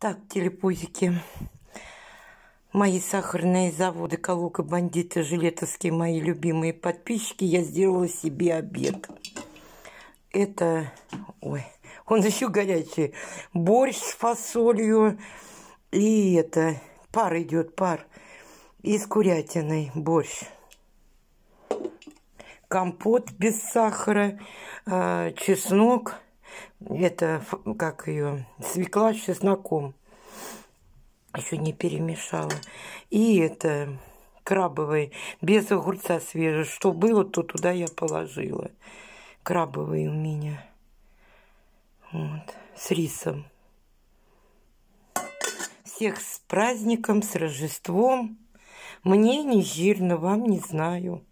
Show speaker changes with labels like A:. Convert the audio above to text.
A: Так, телепузики, мои сахарные заводы, Калука, бандиты, жилетовские, мои любимые подписчики, я сделала себе обед. Это, ой, он еще горячий, борщ с фасолью и это, пар идет, пар, и с курятиной борщ. Компот без сахара, а, чеснок – это, как ее, свекла с чесноком. Еще не перемешала. И это крабовые, без огурца свежего. Что было, то туда я положила. Крабовые у меня. Вот, с рисом. Всех с праздником, с Рождеством. Мне не жирно, вам не знаю.